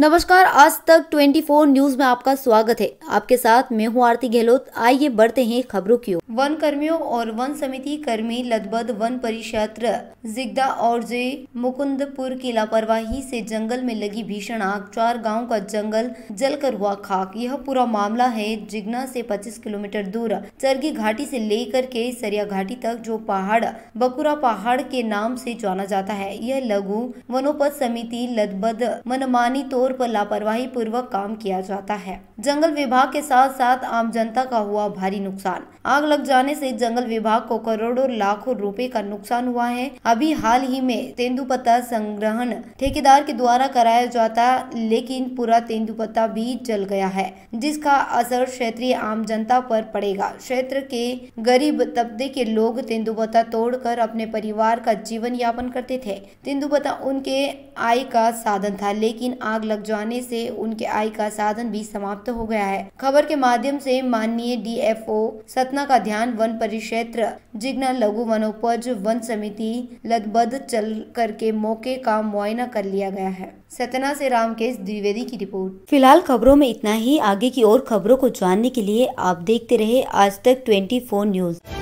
नमस्कार आज तक 24 न्यूज में आपका स्वागत है आपके साथ मैं हूँ आरती गहलोत आइए बढ़ते हैं खबरों की ओर वन कर्मियों और वन समिति कर्मी लदबद वन परिक्षेत्र जिग्दा और जे मुकुंदपुर की लापरवाही से जंगल में लगी भीषण आग चार गांव का जंगल जलकर हुआ खाक यह पूरा मामला है जिगना से 25 किलोमीटर दूर चरगी घाटी से लेकर के सरिया घाटी तक जो पहाड़ बकुरा पहाड़ के नाम से जाना जाता है यह लघु वनोपज समिति लदबद मनमानी तो तौर पर लापरवाही पूर्वक काम किया जाता है जंगल विभाग के साथ साथ आम जनता का हुआ भारी नुकसान आग लग जाने से जंगल विभाग को करोड़ों लाखों रुपए का नुकसान हुआ है अभी हाल ही में तेंदुपत्ता संग्रहण ठेकेदार के द्वारा कराया जाता लेकिन पूरा तेंदुपत्ता भी जल गया है जिसका असर क्षेत्रीय आम जनता पर पड़ेगा क्षेत्र के गरीब तबके के लोग तेंदुपत्ता तोड़कर अपने परिवार का जीवन यापन करते थे तेंदुपत्ता उनके आय का साधन था लेकिन आग लग जाने से उनके आय का साधन भी समाप्त हो गया है खबर के माध्यम से माननीय डीएफओ सतना का ध्यान वन परिक्षेत्र जिग्ना लघु वनोपज वन समिति लदबद चल करके मौके का मुआयना कर लिया गया है सतना से रामकेश द्विवेदी की रिपोर्ट फिलहाल खबरों में इतना ही आगे की और खबरों को जानने के लिए आप देखते रहे आज तक ट्वेंटी न्यूज़